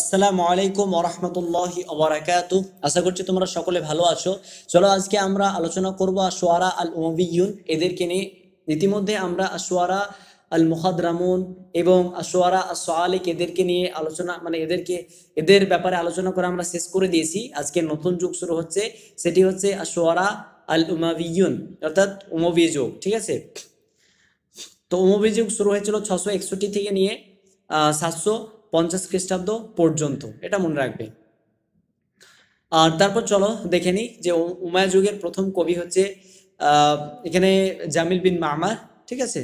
আসসালামু আলাইকুম ওরহমতুল্লাহি ওবরাকাত আশা করছি তোমরা সকলে ভালো আছো চলো আজকে আমরা আলোচনা করব সোয়ারা আল ওমবিউন এদেরকে নিয়ে ইতিমধ্যে আমরা আশোয়ারা আল মুহাদরামুন এবং সোয়ারা সোয়ালিক এদেরকে নিয়ে আলোচনা মানে এদেরকে এদের ব্যাপারে আলোচনা করে আমরা শেষ করে দিয়েছি আজকে নতুন যুগ শুরু হচ্ছে সেটি হচ্ছে সোয়ারা আল উমাবিউন অর্থাৎ উমবি যুগ ঠিক আছে তো উমবি যুগ শুরু হয়েছিল ছশো একষট্টি থেকে নিয়ে সাতশো পঞ্চাশ খ্রিস্টাব্দ পর্যন্ত এটা মনে রাখবে আর তারপর চলো দেখে নিই যে উমায় যুগের প্রথম কবি হচ্ছে এখানে জামিল বিন মামার ঠিক আছে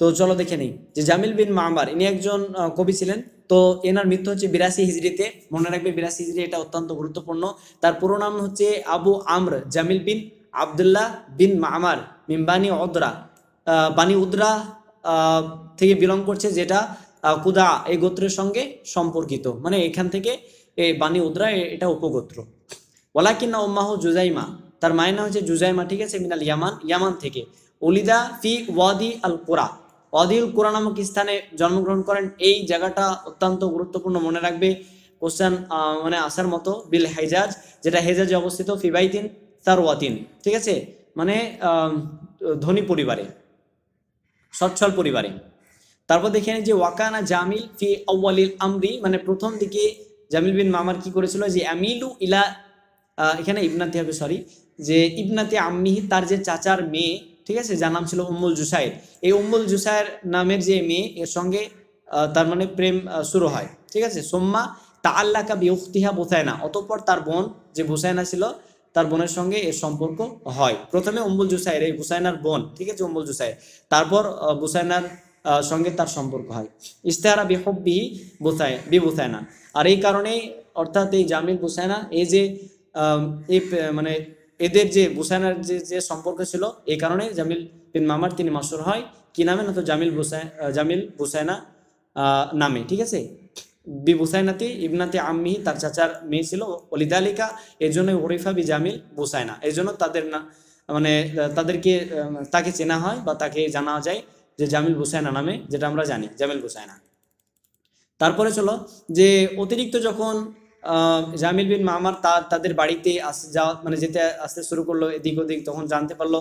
তো চলো দেখে নিই যে জামিল বিন মামার ইনি একজন কবি ছিলেন তো এনার মৃত্যু হচ্ছে বিরাশি হিজড়িতে মনে রাখবে বিরাশি হিজড়ি এটা অত্যন্ত গুরুত্বপূর্ণ তার পুরো নাম হচ্ছে আবু আমর জামিল বিন আবদুল্লাহ বিন মামার মিম্বানি অদরা বানি উদরা থেকে বিলং করছে যেটা কুদা এই গোত্রের সঙ্গে সম্পর্কিত মানে এখান থেকে এই বানি উদ্রা এটা উপগোত্র ওয়ালাকিন্না উম্মাহ জুজাইমা তার মায়ের নাম হচ্ছে জুজাইমা ঠিক আছে মিনাল ইয়ামান ইয়ামান থেকে অলিদা ফি ওয়াদি আল কোরা ওয়াদিউল কোরা নামক স্থানে জন্মগ্রহণ করেন এই জায়গাটা অত্যন্ত গুরুত্বপূর্ণ মনে রাখবে কোশ্চেন মানে আসার মতো বিল হেজাজ যেটা হেজাজে অবস্থিত ফিবাইতিন ওয়াতিন ঠিক আছে মানে ধনী পরিবারে সচ্ছল পরিবারে তারপর দেখে যে ওয়াকানা জামিল ফি আউ্বালিল আমরি মানে প্রথম দিকে জামিল বিন মামার কি করেছিল যে আমিলু ইলা এখানে ইবনাতি হবে সরি যে ইবনাতি আম্মিহি তার যে চাচার মেয়ে ঠিক আছে যার নাম ছিল উম্মুল জুসাইর এই উম্মুল জুসাইর নামের যে মেয়ে এর সঙ্গে তার মানে প্রেম শুরু হয় ঠিক আছে সোম্মা তা আল্লাকা বিউক্তিহা বোসায়না অতঃপর তার বোন যে বোসায়না ছিল তার বোনের সঙ্গে এর সম্পর্ক হয় প্রথমে অম্বুল জুসাইর এই বুসাইনার বোন ঠিক আছে অম্বুল জুসাইর তারপর বুসাইনার সঙ্গে তার সম্পর্ক হয় ইস্তেহারা বিহব্বিহি বোসায় বি না আর এই কারণেই অর্থাৎ এই জামিল বুসায়না এই যে এই মানে এদের যে বুসায়নার যে যে সম্পর্ক ছিল এই কারণে জামিল বিন মামার তিনি মাসুর হয় কি নামে না তো জামিল বুসায় জামিল বুসায়না নামে ঠিক আছে বি বুসাইনাতি ইবনাতি আম্মি তার চাচার মেয়ে ছিল অলিদালিকা এই জন্য ওরিফা বি জামিল বুসাইনা এই জন্য তাদের না মানে তাদেরকে তাকে চেনা হয় বা তাকে জানা যায় যে জামিল হুসাইনা নামে যেটা আমরা জানি জামিল হুসাইনা তারপরে চলো যে অতিরিক্ত যখন জামিল বিন মামার তাদের বাড়িতে যাওয়া মানে যেতে আসতে শুরু করলো এদিক ওদিক তখন জানতে পারলো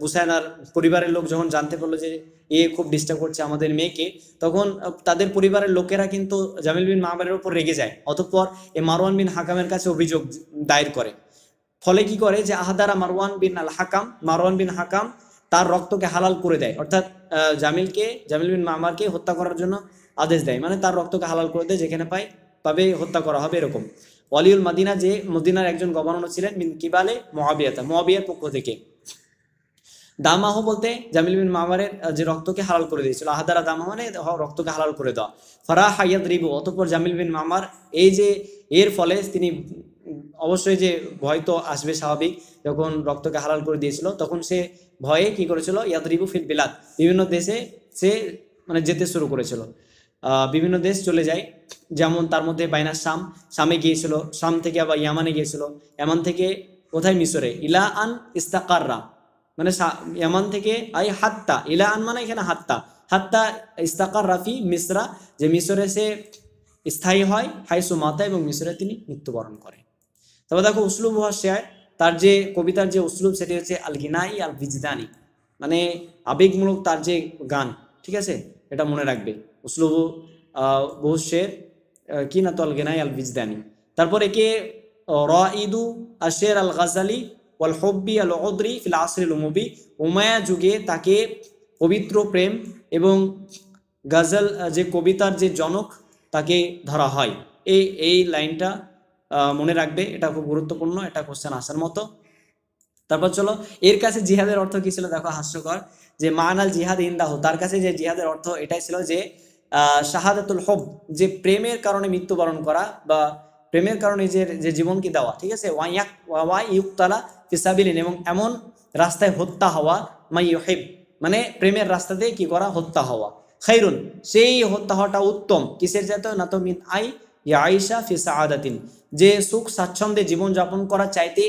বুসায়নার পরিবারের লোক যখন জানতে পারলো যে এ খুব ডিস্টার্ব করছে আমাদের মেয়েকে তখন তাদের পরিবারের লোকেরা কিন্তু জামিল বিন মামারের ওপর রেগে যায় অতঃপর এ মারওয়ান বিন হাকামের কাছে অভিযোগ দায়ের করে ফলে কি করে যে আহাদারা মারওয়ান বিন আল হাকাম মারওয়ান বিন হাকাম তার রক্তকে হালাল করে দেয় অর্থাৎ জামিলকে জামিল বিন মামারকে হত্যা করার জন্য আদেশ দেয় মানে তার রক্তকে হালাল করে দেয় যেখানে পায় তবে হত্যা করা হবে এরকম অলিউল মাদিনা যে মদিনার একজন গভর্নর ছিলেন মিন কিবালে মহাবিয়াতা মহাবিয়ার পক্ষ থেকে দামাহ বলতে জামিল বিন মামারের যে রক্তকে হালাল করে দিয়েছিল আহাদারা দামা মানে রক্তকে হালাল করে দেওয়া ফরা হাইয়াদ রিবু অতঃপর জামিল বিন মামার এই যে এর ফলে তিনি অবশ্যই যে ভয় তো আসবে স্বাভাবিক যখন রক্তকে হালাল করে দিয়েছিল তখন সে ভয়ে কি করেছিল ইয়াদিবু ফিল বিলাদ বিভিন্ন দেশে সে মানে যেতে শুরু করেছিল বিভিন্ন দেশ চলে যায় যেমন তার মধ্যে বাইনা শাম শামে গিয়েছিল শাম থেকে আবার ইয়ামানে গিয়েছিল ইয়ামান থেকে কোথায় মিশরে ইলা আন ইস্তাকাররা মানে ইয়ামান থেকে আই হাত্তা ইলা আন মানে এখানে হাত্তা হাত্তা ইস্তাকার রাফি মিশরা যে মিশরে সে স্থায়ী হয় হাইসু মাতা এবং মিশরে তিনি মৃত্যুবরণ করে তবে দেখো উসলু শেয়ার তার যে কবিতার যে অশ্রুপ সেটি হচ্ছে আল গিনাই আল বিজদানি মানে আবেগমূলক তার যে গান ঠিক আছে এটা মনে রাখবে অসলুব বহু শের কি না তো আল গিনাই আল বিজদানি তারপর একে র ইদু আর শের আল গাজালি ওয়াল হব্বি আল অদ্রি ফিল আসরিল মুবি উমায়া যুগে তাকে পবিত্র প্রেম এবং গাজাল যে কবিতার যে জনক তাকে ধরা হয় এই এই লাইনটা মনে রাখবে এটা খুব গুরুত্বপূর্ণ এটা কোশ্চেন আসার মতো তারপর চলো এর কাছে জিহাদের অর্থ কি ছিল দেখো হাস্যকর যে মানাল জিহাদ ইন্দাহ তার কাছে যে জিহাদের অর্থ এটাই ছিল যে শাহাদাতুল হব যে প্রেমের কারণে মৃত্যুবরণ করা বা প্রেমের কারণে যে যে জীবনকে দেওয়া ঠিক আছে ওয়াইয়াক ওয়াই ইউকতালা ফিসাবিলিন এবং এমন রাস্তায় হত্যা হওয়া মাই হেব মানে প্রেমের রাস্তা দিয়ে কি করা হত্যা হওয়া খাইরুন সেই হত্যা হওয়াটা উত্তম কিসের যেত না তো মিন আই ইয়া আইসা ফিসা আদাতিন যে সুখ স্বাচ্ছন্দ্যে জীবনযাপন করা চাইতে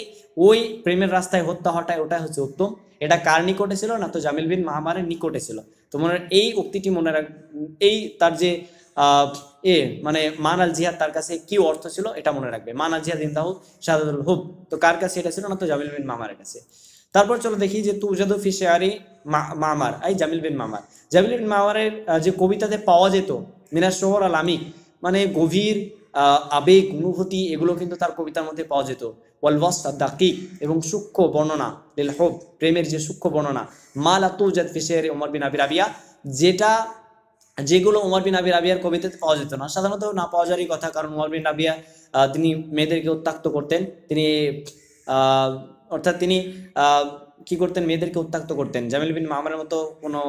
ওই প্রেমের রাস্তায় হত্যা হটায় ওটা হচ্ছে উত্তম এটা কার নিকটে ছিল না তো জামিল বিন মাহমারের নিকটে ছিল তো মনে এই উক্তিটি মনে রাখ এই তার যে এ মানে মানাল জিহাদ তার কাছে কি অর্থ ছিল এটা মনে রাখবে মানাল জিহাদ ইন্দাহ সাদুল হুব তো কার কাছে এটা ছিল না তো জামিল বিন মামারের কাছে তারপর চলো দেখি যে তুজাদু ফিশেয়ারি মামার আই জামিল বিন মামার জামিল বিন মামারের যে কবিতাতে পাওয়া যেত মিনাজ শোহর আল আমিক মানে গভীর আবেগ অনুভূতি এগুলো কিন্তু তার কবিতার মধ্যে পাওয়া যেত ওয়ালওয়াস্তা দাকিক এবং সূক্ষ্ম বর্ণনা লিলহব প্রেমের যে সূক্ষ্ম বর্ণনা মাল আতুজাদ ফিসের ওমর বিন আবির আবিয়া যেটা যেগুলো ওমর বিন আবির আবিয়ার কবিতাতে পাওয়া যেত না সাধারণত না পাওয়া যাওয়ারই কথা কারণ ওমর বিন আবিয়া তিনি মেয়েদেরকে উত্তাক্ত করতেন তিনি অর্থাৎ তিনি কি করতেন মেয়েদেরকে উত্তাক্ত করতেন জামিল বিন মামারের মতো কোনো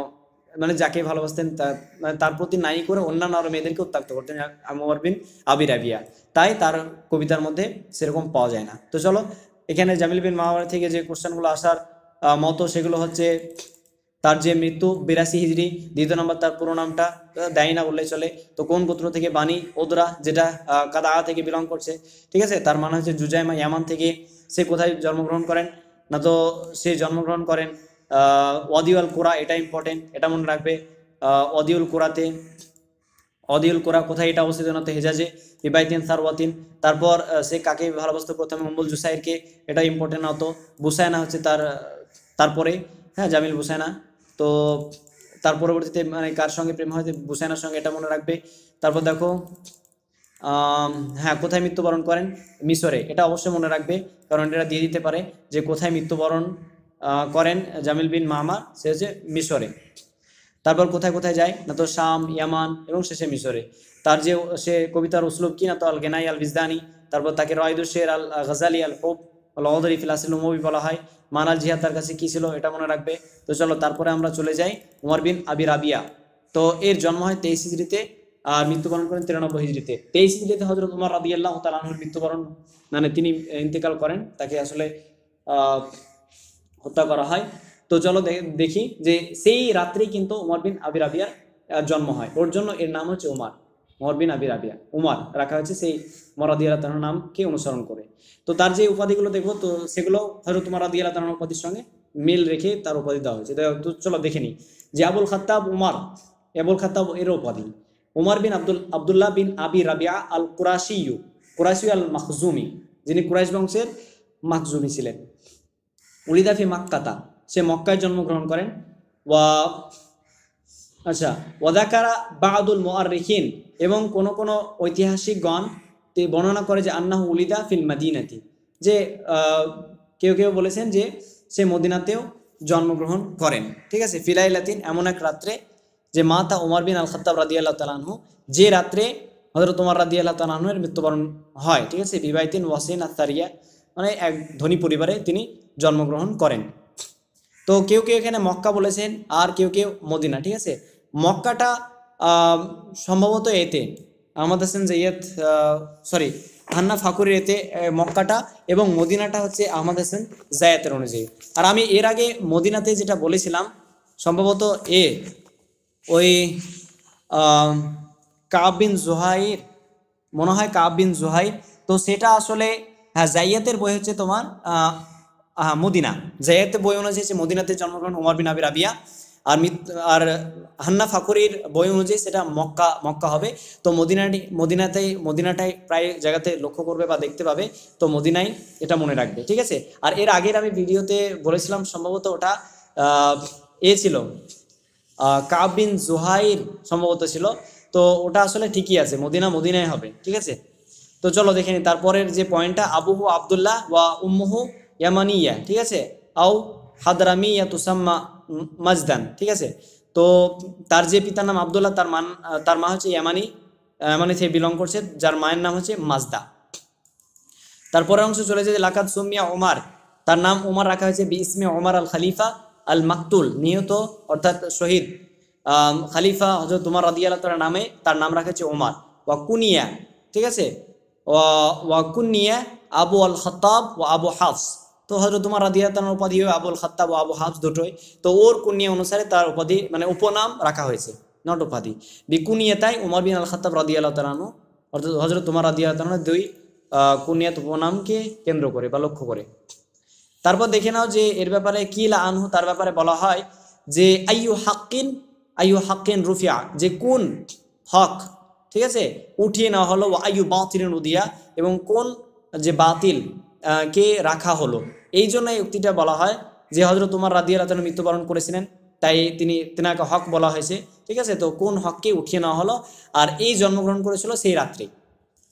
মানে যাকে ভালোবাসতেন মানে তার প্রতি নাই করে অন্যান্য আরো মেয়েদেরকে উত্তাক্ত করতেন আমার বিন আবি তাই তার কবিতার মধ্যে সেরকম পাওয়া যায় না তো চলো এখানে জামিল বিন মাহাবার থেকে যে কোশ্চেনগুলো আসার মতো সেগুলো হচ্ছে তার যে মৃত্যু বিরাশি হিজড়ি দ্বিতীয় নম্বর তার পুরো নামটা দেয় না বললে চলে তো কোন গোত্র থেকে বাণী ওদরা যেটা কাদা থেকে বিলং করছে ঠিক আছে তার মানে হচ্ছে জুজাইমা ইয়ামান থেকে সে কোথায় জন্মগ্রহণ করেন না তো সে জন্মগ্রহণ করেন অদিউল কোরা এটা ইম্পর্টেন্ট এটা মনে রাখবে অদিউল কোরাতে অদিউল কোরা কোথায় এটা অবস্থিত না তো হেজাজে বিবাহিতিন সারওয়াতিন তারপর সে কাকে ভালোবাসত প্রথমে উম্বুল জুসাইরকে এটা ইম্পর্টেন্ট না তো বুসায়না হচ্ছে তার তারপরে হ্যাঁ জামিল বুসায়না তো তার পরবর্তীতে মানে কার সঙ্গে প্রেম হয় বুসায়নার সঙ্গে এটা মনে রাখবে তারপর দেখো হ্যাঁ কোথায় মৃত্যুবরণ করেন মিশরে এটা অবশ্যই মনে রাখবে কারণ এটা দিয়ে দিতে পারে যে কোথায় মৃত্যুবরণ করেন জামিল বিন মাহমা সে হচ্ছে মিশরে তারপর কোথায় কোথায় যায় না তো শাম ইয়ামান এবং শেষে মিশরে তার যে সে কবিতার উসলুব কি না তো আল গেনাই আল বিজদানি তারপর তাকে রয়দু শের আল গজালি আল হোপ লহদরি ফিলাসিল মুভি বলা হয় মানাল জিহাদ তার কাছে কী ছিল এটা মনে রাখবে তো চলো তারপরে আমরা চলে যাই উমর বিন আবির আবিয়া তো এর জন্ম হয় তেইশ হিজড়িতে আর মৃত্যুবরণ করেন তিরানব্বই হিজড়িতে তেইশ হিজড়িতে হজরত উমর রাদিয়াল্লাহ তালাহুর মৃত্যুবরণ মানে তিনি ইন্তেকাল করেন তাকে আসলে হত্যা করা হয় তো চলো দেখি যে সেই রাত্রেই কিন্তু উমর বিন আবির আবিয়ার জন্ম হয় ওর জন্য এর নাম হচ্ছে উমার উমর বিন আবির আবিয়া উমার রাখা হয়েছে সেই মরাদিয়ালা তার নামকে অনুসরণ করে তো তার যে উপাধিগুলো দেখবো তো সেগুলো হয়তো তোমার রাদিয়ালা তার উপাধির সঙ্গে মিল রেখে তার উপাধি দেওয়া হয়েছে তো চলো দেখে নিই যে আবুল খাত্তাব উমার আবুল খাত্তাব এর উপাধি উমার বিন আব্দুল আবদুল্লাহ বিন আবি রাবিয়া আল কুরাশিউ কুরাশিউ আল মাহজুমি যিনি কুরাইশ বংশের মাহজুমি ছিলেন উলিদাফি মাক্কাতা সে মক্কায় জন্মগ্রহণ করেন ওয়া আচ্ছা ওয়াদাকারা বাহাদুল মোয়ারিখিন এবং কোনো কোনো ঐতিহাসিকগণ বর্ণনা করে যে আন্নাহ উলিদা ফিল মাদিনাতি যে কেউ কেউ বলেছেন যে সে মদিনাতেও জন্মগ্রহণ করেন ঠিক আছে ফিলাইলাতিন এমন এক রাত্রে যে মাতা উমার বিন আল খত্তাব রাদি আল্লাহ তালাহু যে রাত্রে হজরত ওমর রাদি আল্লাহ তালাহুয়ের মৃত্যুবরণ হয় ঠিক আছে বিবাহিতিন ওয়াসিন আত্তারিয়া মানে এক ধনী পরিবারে তিনি জন্মগ্রহণ করেন তো কেউ কেউ এখানে মক্কা বলেছেন আর কেউ কেউ মদিনা ঠিক আছে মক্কাটা সম্ভবত এতে আমাদের হাসান জৈয়দ সরি হান্না ফাকুরের এতে মক্কাটা এবং মদিনাটা হচ্ছে আহমদ হাসান জায়াতের অনুযায়ী আর আমি এর আগে মদিনাতে যেটা বলেছিলাম সম্ভবত এ ওই কাবিন জোহাইর মনে হয় কাবিন জোহাই তো সেটা আসলে হ্যাঁ জাইয়াতের বই হচ্ছে তোমার মদিনা জাইয়াতের বই অনুযায়ী হচ্ছে মদিনাতে জন্মগ্রহণ উমর বিন আবির রাবিয়া আর আর হান্না ফাকুরির বই অনুযায়ী সেটা মক্কা মক্কা হবে তো মদিনাটি মদিনাতে মদিনাটাই প্রায় জায়গাতে লক্ষ্য করবে বা দেখতে পাবে তো মদিনাই এটা মনে রাখবে ঠিক আছে আর এর আগের আমি ভিডিওতে বলেছিলাম সম্ভবত ওটা এ ছিল কাবিন জুহাইর সম্ভবত ছিল তো ওটা আসলে ঠিকই আছে মদিনা মদিনায় হবে ঠিক আছে তো চলো দেখে নিই তারপরের যে পয়েন্টটা আবুহু আবদুল্লাহ ওয়া উম্মুহু ইয়ামানিয়া ঠিক আছে আও হাদরামিয়া তুসাম্মা মাজদান ঠিক আছে তো তার যে পিতার নাম আবদুল্লাহ তার মান তার মা হচ্ছে ইয়ামানি ইয়ামানি থেকে বিলং করছে যার মায়ের নাম হচ্ছে মাজদা তারপরের অংশ চলে যায় লাকাত সুমিয়া ওমার তার নাম ওমার রাখা হয়েছে বি ইসমে ওমার আল খালিফা আল মাকতুল নিহত অর্থাৎ শহীদ খালিফা হজরত তোমার রাদিয়াল্লাহ তার নামে তার নাম রাখা হয়েছে ওমার বা কুনিয়া ঠিক আছে ওয়াকুন্নিয়া আবু আল খতাব ও আবু হাফস তো হজরত তোমার রাদিয়াতার উপাধি আবুল খত্তাব ও আবু হাফস দুটোই তো ওর কুনিয়া অনুসারে তার উপাধি মানে উপনাম রাখা হয়েছে নট উপাধি বিকুনিয়াতাই উমর বিন আল খত্তাব রাদিয়াল তালানু অর্থাৎ হজরত তোমার রাদিয়াতালানোর দুই কুনিয়াত উপনামকে কেন্দ্র করে বা লক্ষ্য করে তারপর দেখে নাও যে এর ব্যাপারে কিল আনহু তার ব্যাপারে বলা হয় যে আইয়ু হাক্কিন আইয়ু হাক্কিন রুফিয়া যে কোন হক ঠিক আছে উঠিয়ে নেওয়া হলো আয়ু বাতিলের উদিয়া এবং কোন যে বাতিল কে রাখা হলো এই জন্য এই উক্তিটা বলা হয় যে হজরত তোমার রাদিয়া রাতন মৃত্যুবরণ করেছিলেন তাই তিনি তেনাকে হক বলা হয়েছে ঠিক আছে তো কোন হককে উঠিয়ে নেওয়া হলো আর এই জন্মগ্রহণ করেছিল সেই রাত্রি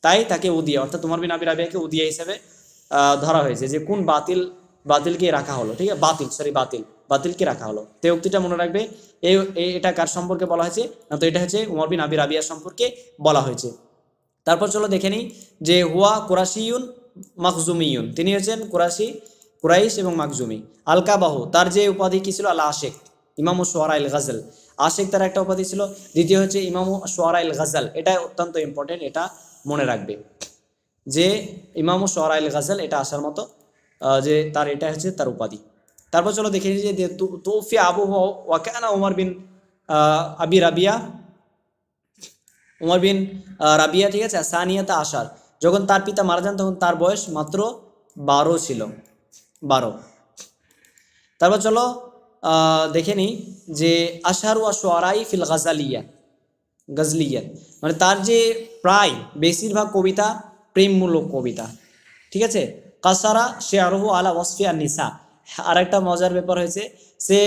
তাই তাকে উদিয়া অর্থাৎ তোমার বিন আবির আবিয়াকে উদিয়া হিসেবে ধরা হয়েছে যে কোন বাতিল বাতিলকে রাখা হলো ঠিক আছে বাতিল সরি বাতিল বাতিলকে রাখা হলো তো উক্তিটা মনে রাখবে এই এটা কার সম্পর্কে বলা হয়েছে না তো এটা হচ্ছে উমর বিন আবি রাবিয়া সম্পর্কে বলা হয়েছে তারপর চলো দেখে নিই যে হুয়া কোরাশিউন মাকজুমিউন তিনি হচ্ছেন কোরাশি কুরাইশ এবং মাকজুমি আলকাবাহু তার যে উপাধি কী ছিল আল্লাহ আশেখ ইমাম সোয়ারা ইল গাজল আশেখ তার একটা উপাধি ছিল দ্বিতীয় হচ্ছে ইমাম সোয়ারা ইল গাজল এটা অত্যন্ত ইম্পর্টেন্ট এটা মনে রাখবে যে ইমাম সোয়ারা ইল গাজল এটা আসার মতো যে তার এটা হচ্ছে তার উপাধি তারপর চলো দেখে নিই যে তৌফি আবু ওয়াকানা উমার বিন আবি রাবিয়া উমার বিন রাবিয়া ঠিক আছে সানিয়াতা আসার যখন তার পিতা মারা যান তখন তার বয়স মাত্র বারো ছিল বারো তারপর চলো দেখে নিই যে আশার ওয়া সোয়ারাই ফিল গাজালিয়া গজলিয়া মানে তার যে প্রায় বেশিরভাগ কবিতা প্রেমমূলক কবিতা ঠিক আছে কাসারা শেয়ারহু আলা ওয়াসফিয়া নিসা আর একটা মজার ব্যাপার হয়েছে সে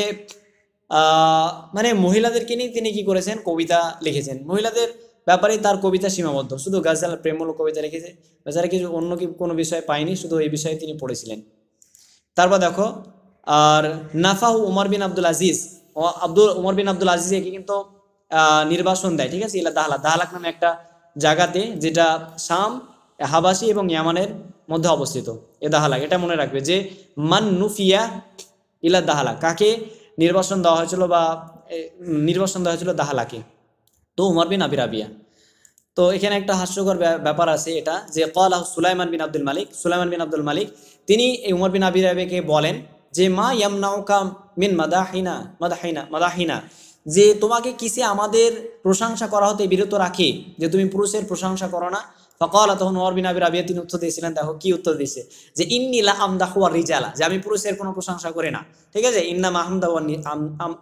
মানে মহিলাদেরকে নিয়ে তিনি কি করেছেন কবিতা লিখেছেন মহিলাদের ব্যাপারে তার কবিতা সীমাবদ্ধ শুধু গাজাল প্রেমমূলক কবিতা লিখেছে বেচারা কিছু অন্য কি কোনো বিষয় পায়নি শুধু এই বিষয়ে তিনি পড়েছিলেন তারপর দেখো আর নাফাহু উমর বিন আব্দুল আজিজ আব্দুল ওমর বিন আব্দুল আজিজকে কিন্তু নির্বাসন দেয় ঠিক আছে ইলা দাহলা দাহলাক নামে একটা জায়গাতে যেটা শাম হাবাসি এবং ইয়ামানের মধ্যে অবস্থিত এ দাহালাক এটা মনে রাখবে যে মান নুফিয়া ইলা দাহালাক কাকে নির্বাসন দেওয়া হয়েছিল বা নির্বাসন দেওয়া হয়েছিল দাহালাকে তো উমর বিন আবির আবিয়া তো এখানে একটা হাস্যকর ব্যাপার আছে এটা যে কল আহ Sulaiman bin Abdul Malik Sulaiman bin Abdul Malik তিনি এই উমর বিন আবির আবিকে বলেন যে মা ইয়ামনাউকা মিন মাদাহিনা মাদাহিনা মাদাহিনা যে তোমাকে কিসে আমাদের প্রশংসা করা হতে বিরত রাখে যে তুমি পুরুষের প্রশংসা করো না ফকল তখন ওমর বিন আবির আবিয়া তিনি উত্তর দিয়েছিলেন দেখো কি উত্তর দিয়েছে যে ইন্নিলা আমদা হুয়া রিজালা যে আমি পুরুষের কোনো প্রশংসা করি না ঠিক আছে ইন্নামা আমদা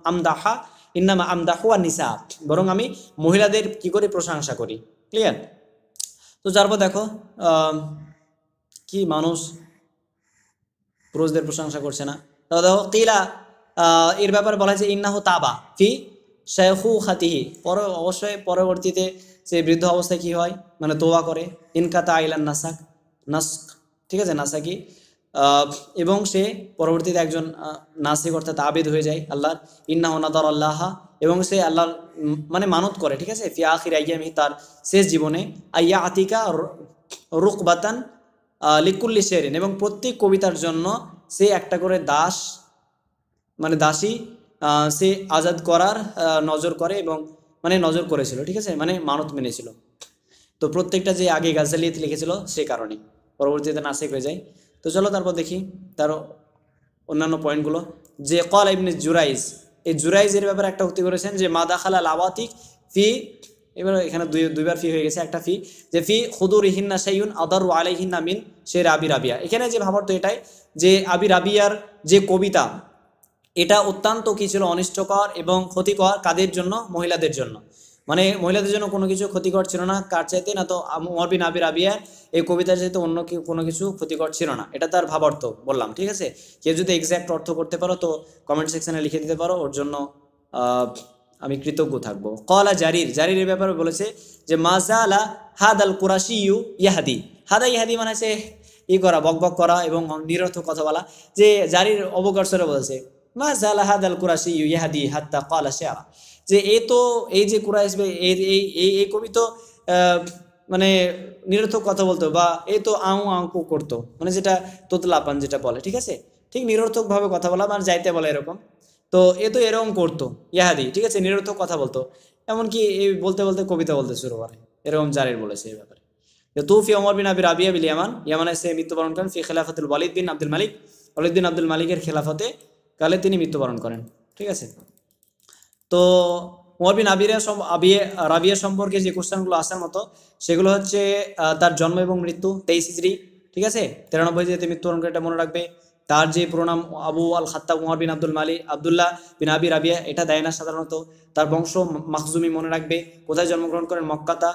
আমদাহা ইন্নামা আমদা হুয়া নিসা বরং আমি মহিলাদের কি করে প্রশংসা করি ক্লিয়ার তো তারপর দেখো কি মানুষ পুরুষদের প্রশংসা করছে না দেখো কিলা এর ব্যাপারে বলা হয়েছে ইন্নাহ তাবা ফি শেখু খাতিহি পরে অবশ্যই পরবর্তীতে সে বৃদ্ধ অবস্থায় কী হয় মানে তোবা করে ইনকাতা আইলান নাসাক নাস্ক ঠিক আছে নাসাকি এবং সে পরবর্তীতে একজন নাসিক অর্থাৎ আবেদ হয়ে যায় আল্লাহর ইন্না ওনাদার আল্লাহ এবং সে আল্লাহর মানে মানত করে ঠিক আছে ফিয়া আখির আইয়ামি তার শেষ জীবনে আইয়া আতিকা বাতান লিকুল্লি শেরিন এবং প্রত্যেক কবিতার জন্য সে একটা করে দাস মানে দাসী সে আজাদ করার নজর করে এবং মানে নজর করেছিল ঠিক আছে মানে মানত মেনেছিল তো প্রত্যেকটা যে আগে গাজালিয়াত লিখেছিল সে কারণে পরবর্তীতে নাসেক হয়ে যায় তো চলো তারপর দেখি তার অন্যান্য পয়েন্টগুলো যে কল এমনি জুরাইজ এই জুরাইজের ব্যাপারে একটা উক্তি করেছেন যে মাদা খালা লাওয়াতিক ফি এবার এখানে দুই দুইবার ফি হয়ে গেছে একটা ফি যে ফি খুদুর ইহিন্না সাইউন আদারু হিন্না মিন সে রাবি রাবিয়া এখানে যে ভাবার তো এটাই যে আবি রাবিয়ার যে কবিতা এটা অত্যন্ত কি ছিল অনিষ্টকর এবং ক্ষতিকর কাদের জন্য মহিলাদের জন্য মানে মহিলাদের জন্য কোনো কিছু ক্ষতিকর ছিল না কার চাইতে না তো মরবিন আবির আবিয়ার এই কবিতার চাইতে অন্য কোনো কিছু ক্ষতিকর ছিল না এটা তার ভাবার্থ বললাম ঠিক আছে কেউ যদি এক্স্যাক্ট অর্থ করতে পারো তো কমেন্ট সেকশানে লিখে দিতে পারো ওর জন্য আমি কৃতজ্ঞ থাকবো কলা জারির জারির ব্যাপারে বলেছে যে মাজা আলা হাদ আল কুরাশি ইউ ইয়াহাদি হাদা ইয়াহাদি মানে সে ই করা বক বক করা এবং নিরর্থ কথা বলা যে জারির অবকর্ষরে বলেছে মা জালা হাদাল কুরাশি ইয়াহাদি হাত্তা কলা শেয়ারা যে এ তো এই যে কুরাইশ এই এই কবি তো মানে নিরর্থক কথা বলতো বা এ তো আউ আঁকু করতো মানে যেটা তোতলাপান যেটা বলে ঠিক আছে ঠিক নিরর্থকভাবে কথা বলা মানে যাইতে বলে এরকম তো এ তো এরকম করতো ইহাদি ঠিক আছে নিরর্থক কথা বলতো এমনকি এই বলতে বলতে কবিতা বলতে শুরু করে এরকম জারির বলেছে এই ব্যাপারে তুফি অমর বিন আবির আবিয়া বিলিয়ামান ইয়ামান ইয়ামানে সে মৃত্যুবরণ করেন ফি খেলাফতুল ওয়ালিদ বিন আব্দুল মালিক ওয়ালিদ আব্দুল মালিকের খেলাফতে কালে তিনি মৃত্যুবরণ করেন ঠিক আছে তো ওমর বিন আবিরা আবিয়ে রাবিয়া সম্পর্কে যে কোশ্চেনগুলো আসার মতো সেগুলো হচ্ছে তার জন্ম এবং মৃত্যু তেইশ হিজড়ি ঠিক আছে তিরানব্বই হিজড়িতে মৃত্যুবরণ করে এটা মনে রাখবে তার যে প্রণাম আবু আল খাত্তা উমর বিন আব্দুল মালি আবদুল্লাহ বিন আবি রাবিয়া এটা দেয় না সাধারণত তার বংশ মাহজুমি মনে রাখবে কোথায় জন্মগ্রহণ করেন মক্কাতা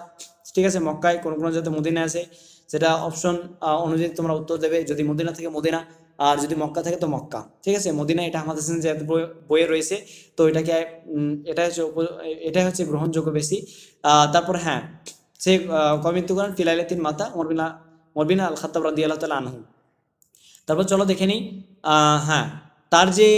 ঠিক আছে মক্কায় কোন কোনো যাতে মদিনা আছে সেটা অপশন অনুযায়ী তোমরা উত্তর দেবে যদি মদিনা থেকে মদিনা আর যদি মক্কা থাকে তো মক্কা ঠিক আছে মদিনা এটা আমাদের যে বইয়ে রয়েছে তো এটাকে এটা হচ্ছে এটাই হচ্ছে গ্রহণযোগ্য বেশি তারপর হ্যাঁ সে কমিত্য করেন তিন মাতা মরবিনা মরবিনা আল খাতাব রাদি আল্লাহ তালা আনহু তারপর চলো দেখে নিই হ্যাঁ তার যে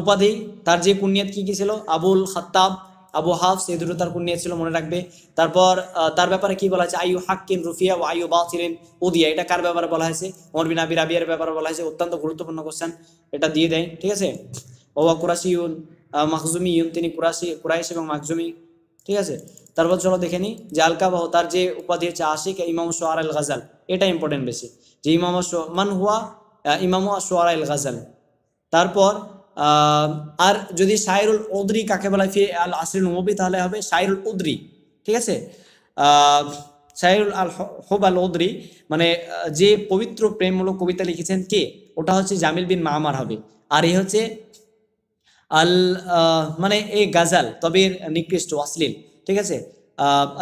উপাধি তার যে কুনিয়াত কী কী ছিল আবুল খাত্তাব আবু হাফ এই দুটো তার নিয়েছিল মনে রাখবে তারপর তার ব্যাপারে কি বলা হয়েছে আয়ু হাক্কিন রুফিয়া ও আয়ু বাতিলেন উদিয়া এটা কার ব্যাপারে বলা হয়েছে ওমর বিন আবি রাবিয়ার ব্যাপারে বলা হয়েছে অত্যন্ত গুরুত্বপূর্ণ কোশ্চেন এটা দিয়ে দেয় ঠিক আছে কুরাশি ইউন মাহজুমি ইউন তিনি কুরাশি কুরাইশ এবং মাহজুমি ঠিক আছে তারপর চলো দেখে নিই যে আলকাবাহ তার যে উপাধি হচ্ছে আশিক ইমাম সোয়ার আল গাজাল এটা ইম্পর্টেন্ট বেশি যে ইমাম মান হুয়া ইমাম সোয়ার আল গাজাল তারপর আর যদি সাইরুল উদরি কাকে বলা ফি আল আসরিল মবি তাহলে হবে সাইরুল উদরি ঠিক আছে সাইরুল আল হোব আল উদরি মানে যে পবিত্র প্রেমমূলক কবিতা লিখেছেন কে ওটা হচ্ছে জামিল বিন মামার হবে আর এ হচ্ছে আল মানে এ গাজাল তবে নিকৃষ্ট অশ্লীল ঠিক আছে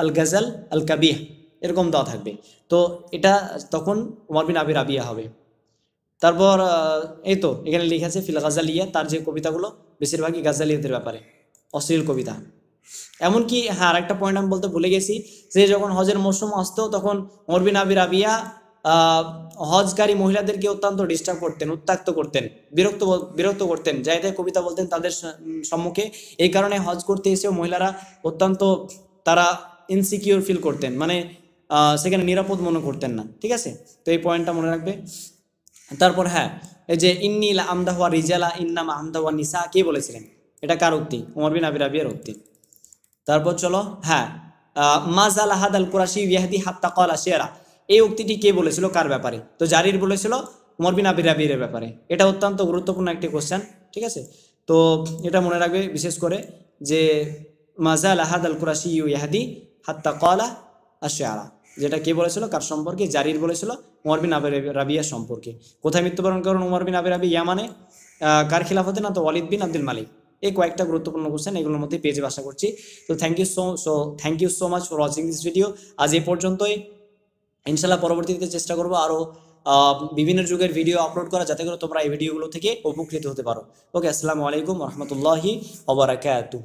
আল গাজাল আল কাবিহ এরকম দেওয়া থাকবে তো এটা তখন ওমর বিন আবির আবিয়া হবে তারপর এই তো এখানে আছে ফিল গাজালিয়া তার যে কবিতাগুলো বেশিরভাগই গাজালিয়াদের ব্যাপারে অশ্লীল কবিতা এমনকি হ্যাঁ আর একটা পয়েন্ট আমি বলতে ভুলে গেছি যে যখন হজের মৌসুম আসতো তখন মরবিন আবি আবিয়া হজকারী মহিলাদেরকে অত্যন্ত ডিস্টার্ব করতেন উত্তাক্ত করতেন বিরক্ত বিরক্ত করতেন যাই কবিতা বলতেন তাদের সম্মুখে এই কারণে হজ করতে এসেও মহিলারা অত্যন্ত তারা ইনসিকিউর ফিল করতেন মানে সেখানে নিরাপদ মনে করতেন না ঠিক আছে তো এই পয়েন্টটা মনে রাখবে তারপর হ্যাঁ এই যে ইন্নিল আমদাহা রিজালা ইন্নাম আমদাহা নিসা কে বলেছিলেন এটা কার উক্তি উমর বিন আবির আবিয়ার উক্তি তারপর চলো হ্যাঁ মাজাল হাদাল কুরাশি ইয়াহদি হাত্তা কলা শেয়ারা এই উক্তিটি কে বলেছিল কার ব্যাপারে তো জারির বলেছিল উমর বিন আবির আবিরের ব্যাপারে এটা অত্যন্ত গুরুত্বপূর্ণ একটি কোশ্চেন ঠিক আছে তো এটা মনে রাখবে বিশেষ করে যে মাজাল আহাদ আল কুরাশি ইউ ইয়াহাদি হাত্তা কলা শেয়ারা যেটা কে বলেছিল কার সম্পর্কে জারির বলেছিল উমর বিন আবে রাবিয়া সম্পর্কে কোথায় মৃত্যুবরণ করেন উমর বিন আবে রাবি ইয়ামানে কার খিলাফতে না তো ওয়ালিদ বিন আব্দুল মালিক এই কয়েকটা গুরুত্বপূর্ণ কোশ্চেন এগুলোর মধ্যে পেজে বাসা করছি তো thank you so so thank you so much for watching this video আজ এ পর্যন্তই ইনশাল্লাহ পরবর্তীতে চেষ্টা করবো আরও বিভিন্ন যুগের ভিডিও আপলোড করা যাতে করে তোমরা এই ভিডিওগুলো থেকে উপকৃত হতে পারো ওকে আসসালামু আলাইকুম রহমতুল্লাহি ওবরাকাতু